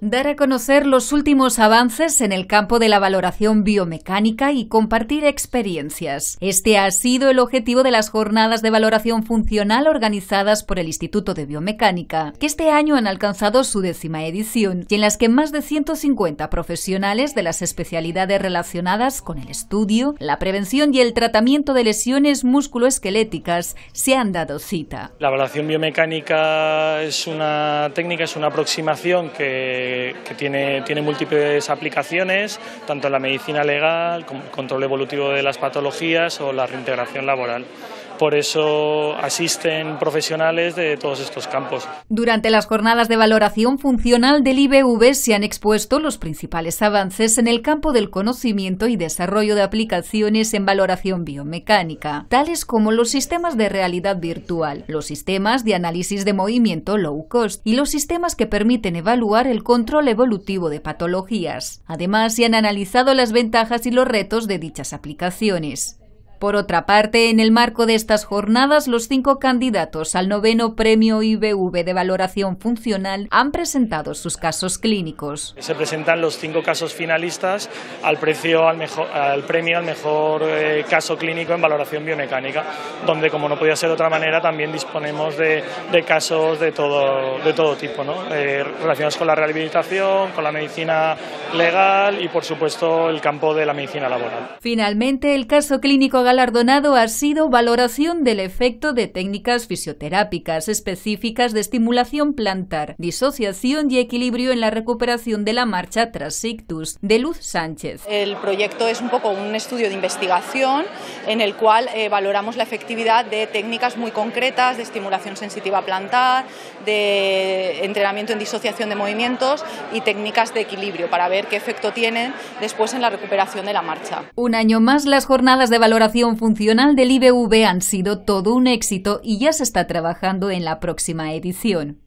dar a conocer los últimos avances en el campo de la valoración biomecánica y compartir experiencias. Este ha sido el objetivo de las jornadas de valoración funcional organizadas por el Instituto de Biomecánica, que este año han alcanzado su décima edición y en las que más de 150 profesionales de las especialidades relacionadas con el estudio, la prevención y el tratamiento de lesiones musculoesqueléticas se han dado cita. La valoración biomecánica es una técnica, es una aproximación que que, tiene, tiene, múltiples aplicaciones, tanto en la medicina legal, como el control evolutivo de las patologías o la reintegración laboral. Por eso asisten profesionales de todos estos campos. Durante las jornadas de valoración funcional del IBV se han expuesto los principales avances en el campo del conocimiento y desarrollo de aplicaciones en valoración biomecánica, tales como los sistemas de realidad virtual, los sistemas de análisis de movimiento low cost y los sistemas que permiten evaluar el control evolutivo de patologías. Además, se han analizado las ventajas y los retos de dichas aplicaciones. Por otra parte, en el marco de estas jornadas, los cinco candidatos al noveno premio IBV de valoración funcional han presentado sus casos clínicos. Se presentan los cinco casos finalistas al, premio al mejor eh, caso clínico en valoración biomecánica, donde, como no podía ser de otra manera, también disponemos de, casos de todo, tipo, eh, relacionados con la rehabilitación, con la medicina legal y, por supuesto, el campo de la medicina laboral. Finalmente, el caso clínico galardonado ha sido valoración del efecto de técnicas fisioterápicas específicas de estimulación plantar, disociación y equilibrio en la recuperación de la marcha tras ictus, de Luz Sánchez. El proyecto es un poco un estudio de investigación en el cual eh, valoramos la efectividad de técnicas muy concretas de estimulación sensitiva plantar, de entrenamiento en disociación de movimientos y técnicas de equilibrio para ver qué efecto tienen después en la recuperación de la marcha. Un año más las jornadas de valoración funcional del IBV han sido todo un éxito y ya se está trabajando en la próxima edición.